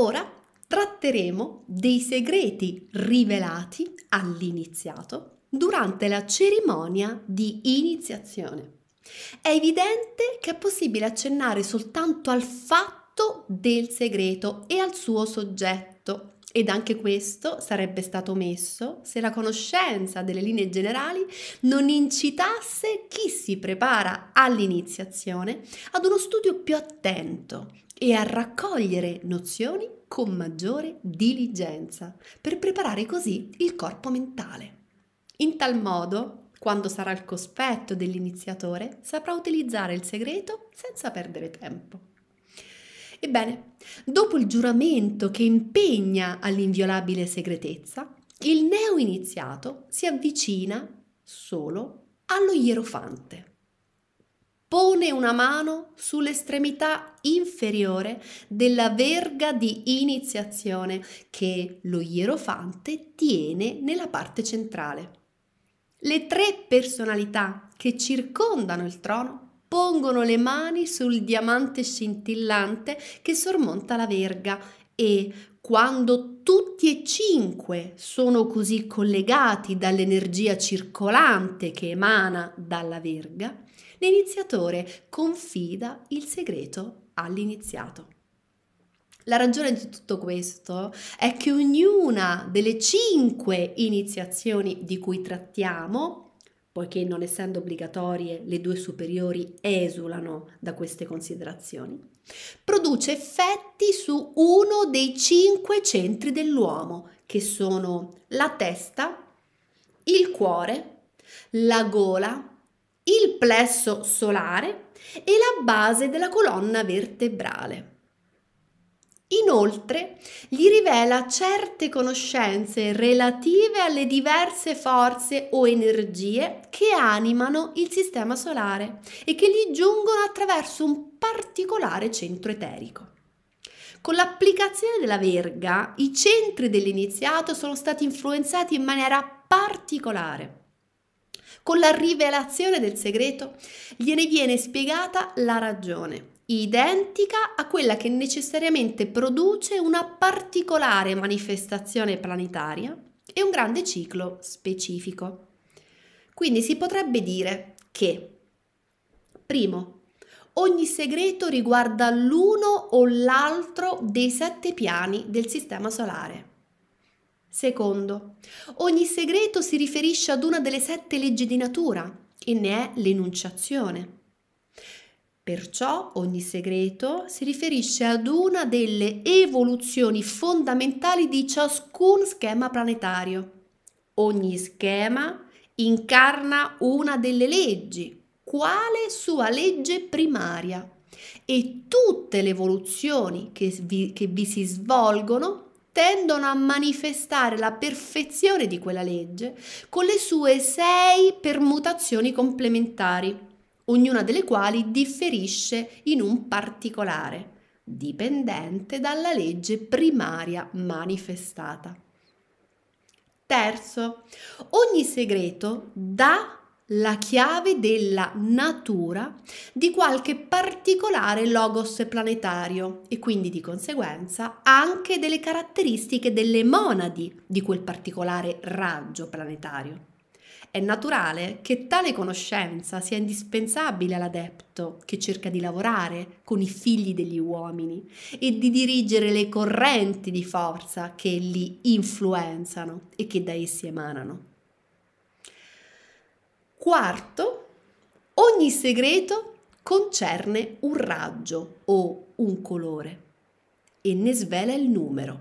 Ora tratteremo dei segreti rivelati all'iniziato durante la cerimonia di iniziazione. È evidente che è possibile accennare soltanto al fatto del segreto e al suo soggetto ed anche questo sarebbe stato omesso se la conoscenza delle linee generali non incitasse chi si prepara all'iniziazione ad uno studio più attento e a raccogliere nozioni con maggiore diligenza, per preparare così il corpo mentale. In tal modo, quando sarà al cospetto dell'iniziatore, saprà utilizzare il segreto senza perdere tempo. Ebbene, dopo il giuramento che impegna all'inviolabile segretezza, il neo iniziato si avvicina solo allo ierofante pone una mano sull'estremità inferiore della verga di iniziazione che lo ierofante tiene nella parte centrale. Le tre personalità che circondano il trono pongono le mani sul diamante scintillante che sormonta la verga e quando tutti e cinque sono così collegati dall'energia circolante che emana dalla verga, l'iniziatore confida il segreto all'iniziato. La ragione di tutto questo è che ognuna delle cinque iniziazioni di cui trattiamo, poiché non essendo obbligatorie le due superiori esulano da queste considerazioni, produce effetti su uno dei cinque centri dell'uomo, che sono la testa, il cuore, la gola, il plesso solare e la base della colonna vertebrale. Inoltre gli rivela certe conoscenze relative alle diverse forze o energie che animano il sistema solare e che gli giungono attraverso un particolare centro eterico. Con l'applicazione della verga i centri dell'iniziato sono stati influenzati in maniera particolare con la rivelazione del segreto gliene viene spiegata la ragione, identica a quella che necessariamente produce una particolare manifestazione planetaria e un grande ciclo specifico. Quindi si potrebbe dire che, primo, ogni segreto riguarda l'uno o l'altro dei sette piani del Sistema Solare. Secondo, ogni segreto si riferisce ad una delle sette leggi di natura e ne è l'enunciazione. Perciò ogni segreto si riferisce ad una delle evoluzioni fondamentali di ciascun schema planetario. Ogni schema incarna una delle leggi, quale sua legge primaria, e tutte le evoluzioni che vi, che vi si svolgono tendono a manifestare la perfezione di quella legge con le sue sei permutazioni complementari, ognuna delle quali differisce in un particolare, dipendente dalla legge primaria manifestata. Terzo, ogni segreto dà la chiave della natura di qualche particolare logos planetario e quindi di conseguenza anche delle caratteristiche delle monadi di quel particolare raggio planetario. È naturale che tale conoscenza sia indispensabile all'adepto che cerca di lavorare con i figli degli uomini e di dirigere le correnti di forza che li influenzano e che da essi emanano. Quarto, ogni segreto concerne un raggio o un colore e ne svela il numero,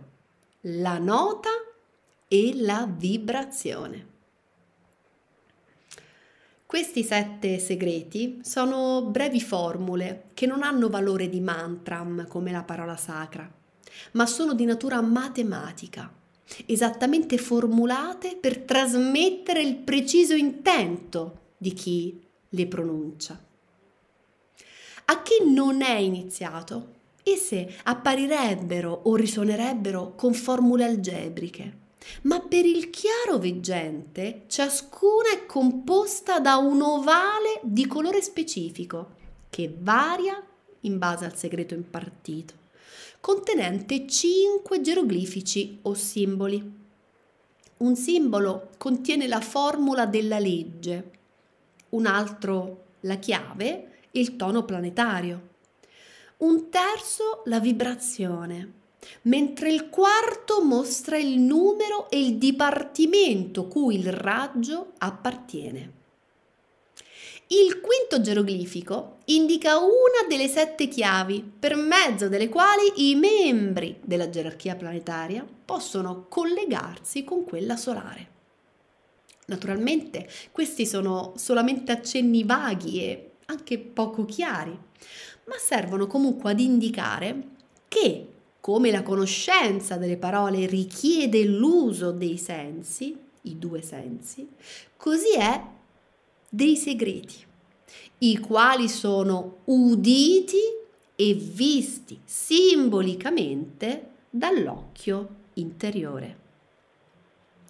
la nota e la vibrazione. Questi sette segreti sono brevi formule che non hanno valore di mantra come la parola sacra, ma sono di natura matematica esattamente formulate per trasmettere il preciso intento di chi le pronuncia. A chi non è iniziato, esse apparirebbero o risuonerebbero con formule algebriche, ma per il chiaro veggente ciascuna è composta da un ovale di colore specifico che varia in base al segreto impartito contenente 5 geroglifici o simboli. Un simbolo contiene la formula della legge, un altro la chiave e il tono planetario, un terzo la vibrazione, mentre il quarto mostra il numero e il dipartimento cui il raggio appartiene. Il quinto geroglifico indica una delle sette chiavi per mezzo delle quali i membri della gerarchia planetaria possono collegarsi con quella solare. Naturalmente questi sono solamente accenni vaghi e anche poco chiari, ma servono comunque ad indicare che, come la conoscenza delle parole richiede l'uso dei sensi, i due sensi, così è dei segreti, i quali sono uditi e visti simbolicamente dall'occhio interiore.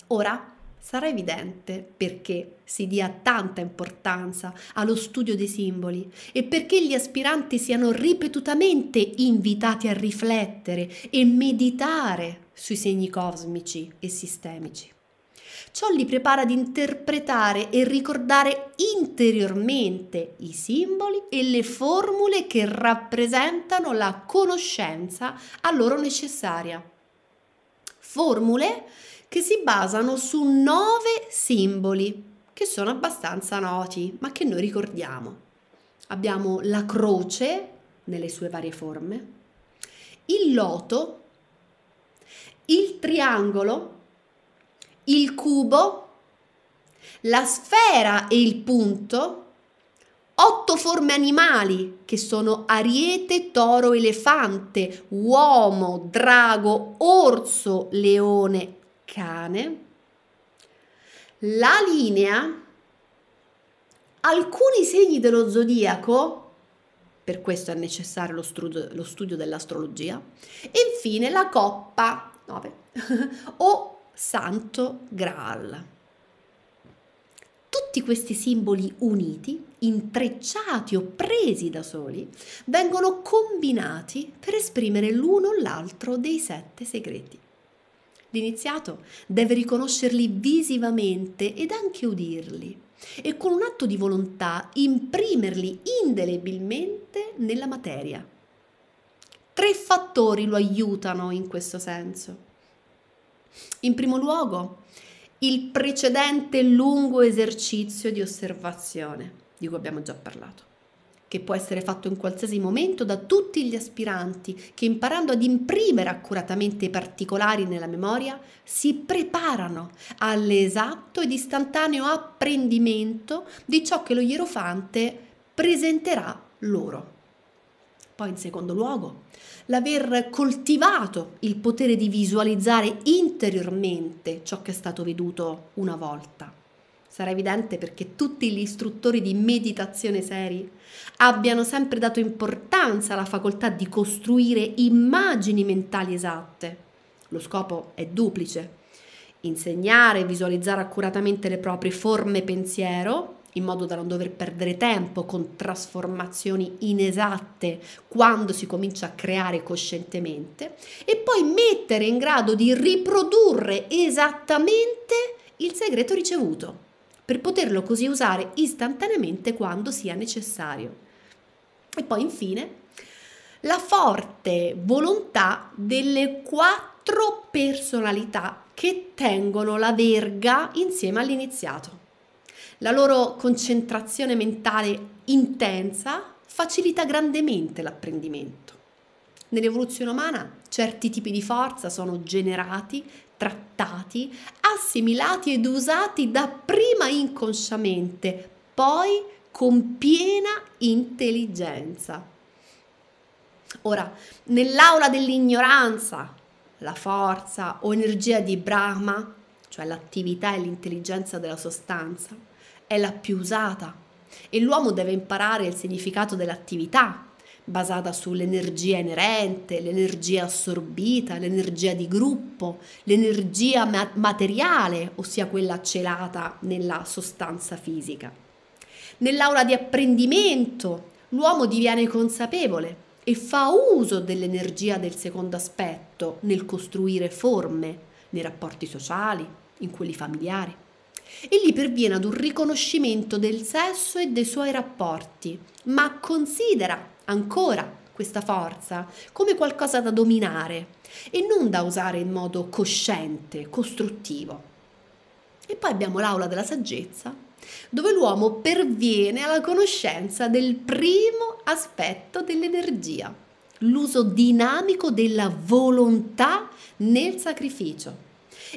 Ora sarà evidente perché si dia tanta importanza allo studio dei simboli e perché gli aspiranti siano ripetutamente invitati a riflettere e meditare sui segni cosmici e sistemici. Ciò li prepara ad interpretare e ricordare interiormente i simboli e le formule che rappresentano la conoscenza a loro necessaria. Formule che si basano su nove simboli che sono abbastanza noti ma che noi ricordiamo. Abbiamo la croce nelle sue varie forme, il loto, il triangolo il cubo, la sfera e il punto, otto forme animali che sono ariete, toro, elefante, uomo, drago, orso, leone, cane, la linea, alcuni segni dello zodiaco, per questo è necessario lo studio, lo studio dell'astrologia, e infine la coppa 9 o Santo Graal. Tutti questi simboli uniti, intrecciati o presi da soli, vengono combinati per esprimere l'uno o l'altro dei sette segreti. L'iniziato deve riconoscerli visivamente ed anche udirli e con un atto di volontà imprimerli indelebilmente nella materia. Tre fattori lo aiutano in questo senso. In primo luogo, il precedente lungo esercizio di osservazione, di cui abbiamo già parlato, che può essere fatto in qualsiasi momento da tutti gli aspiranti che imparando ad imprimere accuratamente i particolari nella memoria, si preparano all'esatto ed istantaneo apprendimento di ciò che lo ierofante presenterà loro. Poi in secondo luogo, l'aver coltivato il potere di visualizzare interiormente ciò che è stato veduto una volta. Sarà evidente perché tutti gli istruttori di meditazione seri abbiano sempre dato importanza alla facoltà di costruire immagini mentali esatte. Lo scopo è duplice. Insegnare e visualizzare accuratamente le proprie forme pensiero in modo da non dover perdere tempo con trasformazioni inesatte quando si comincia a creare coscientemente e poi mettere in grado di riprodurre esattamente il segreto ricevuto per poterlo così usare istantaneamente quando sia necessario. E poi infine la forte volontà delle quattro personalità che tengono la verga insieme all'iniziato. La loro concentrazione mentale intensa facilita grandemente l'apprendimento. Nell'evoluzione umana certi tipi di forza sono generati, trattati, assimilati ed usati dapprima inconsciamente, poi con piena intelligenza. Ora, nell'aula dell'ignoranza, la forza o energia di Brahma, cioè l'attività e l'intelligenza della sostanza, è la più usata e l'uomo deve imparare il significato dell'attività basata sull'energia inerente, l'energia assorbita, l'energia di gruppo, l'energia materiale, ossia quella celata nella sostanza fisica. Nell'aula di apprendimento l'uomo diviene consapevole e fa uso dell'energia del secondo aspetto nel costruire forme, nei rapporti sociali, in quelli familiari e lì perviene ad un riconoscimento del sesso e dei suoi rapporti, ma considera ancora questa forza come qualcosa da dominare e non da usare in modo cosciente, costruttivo. E poi abbiamo l'aula della saggezza, dove l'uomo perviene alla conoscenza del primo aspetto dell'energia, l'uso dinamico della volontà nel sacrificio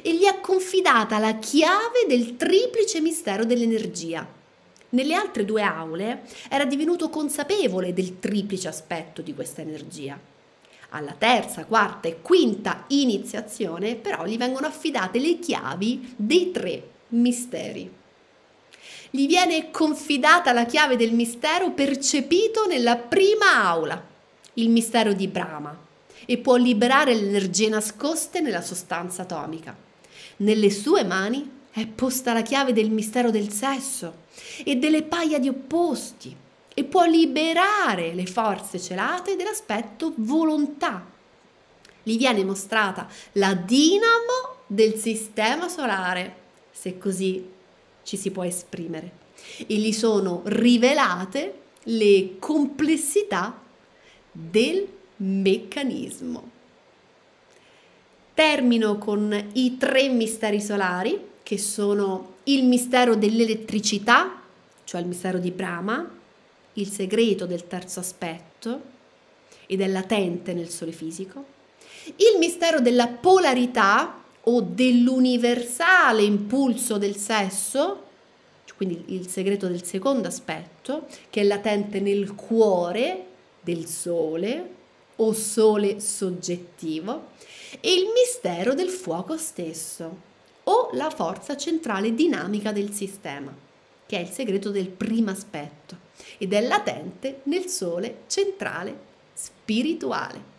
e gli ha confidata la chiave del triplice mistero dell'energia. Nelle altre due aule era divenuto consapevole del triplice aspetto di questa energia. Alla terza, quarta e quinta iniziazione però gli vengono affidate le chiavi dei tre misteri gli viene confidata la chiave del mistero percepito nella prima aula, il mistero di Brahma, e può liberare le energie nascoste nella sostanza atomica. Nelle sue mani è posta la chiave del mistero del sesso e delle paia di opposti e può liberare le forze celate dell'aspetto volontà. Gli viene mostrata la dinamo del sistema solare, se così ci si può esprimere, e gli sono rivelate le complessità del meccanismo. Termino con i tre misteri solari, che sono il mistero dell'elettricità, cioè il mistero di Brahma, il segreto del terzo aspetto ed è latente nel sole fisico, il mistero della polarità o dell'universale impulso del sesso, cioè quindi il segreto del secondo aspetto, che è latente nel cuore del sole, o sole soggettivo e il mistero del fuoco stesso o la forza centrale dinamica del sistema, che è il segreto del primo aspetto ed è latente nel sole centrale spirituale.